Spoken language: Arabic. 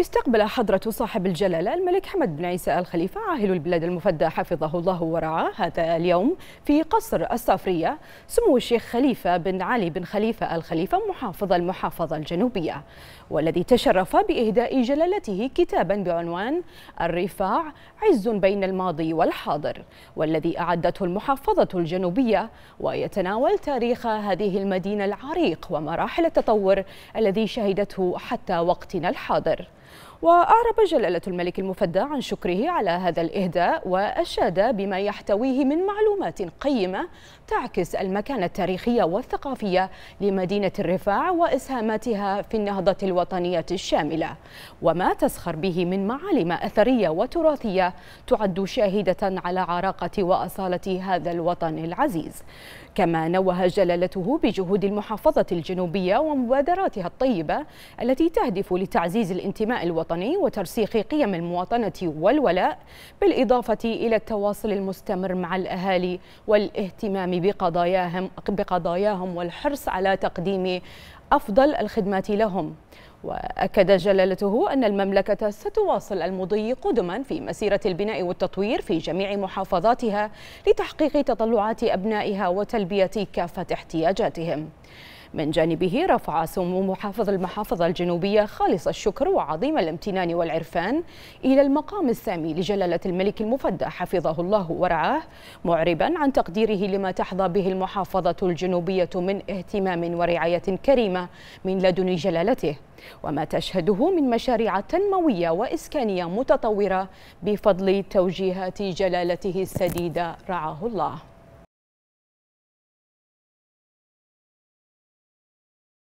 استقبل حضرة صاحب الجلالة الملك حمد بن عيسى الخليفة عاهل البلاد المفدى حفظه الله ورعاه هذا اليوم في قصر الصافرية سمو الشيخ خليفة بن علي بن خليفة الخليفة محافظ المحافظة الجنوبية والذي تشرف بإهداء جلالته كتابا بعنوان الرفاع عز بين الماضي والحاضر والذي أعدته المحافظة الجنوبية ويتناول تاريخ هذه المدينة العريق ومراحل التطور الذي شهدته حتى وقتنا الحاضر وأعرب جلالة الملك المفدى عن شكره على هذا الإهداء وأشاد بما يحتويه من معلومات قيمة تعكس المكانة التاريخية والثقافية لمدينة الرفاع وإسهاماتها في النهضة الوطنية الشاملة وما تسخر به من معالم أثرية وتراثية تعد شاهدة على عراقة وأصالة هذا الوطن العزيز كما نوه جلالته بجهود المحافظة الجنوبية ومبادراتها الطيبة التي تهدف لتعزيز الانتماء الانتماء الوطني وترسيخ قيم المواطنة والولاء بالإضافة إلى التواصل المستمر مع الأهالي والاهتمام بقضاياهم, بقضاياهم والحرص على تقديم أفضل الخدمات لهم وأكد جلالته أن المملكة ستواصل المضي قدما في مسيرة البناء والتطوير في جميع محافظاتها لتحقيق تطلعات أبنائها وتلبية كافة احتياجاتهم من جانبه رفع سمو محافظ المحافظة الجنوبية خالص الشكر وعظيم الامتنان والعرفان إلى المقام السامي لجلالة الملك المفدى حفظه الله ورعاه معربا عن تقديره لما تحظى به المحافظة الجنوبية من اهتمام ورعاية كريمة من لدن جلالته وما تشهده من مشاريع تنموية وإسكانية متطورة بفضل توجيهات جلالته السديدة رعاه الله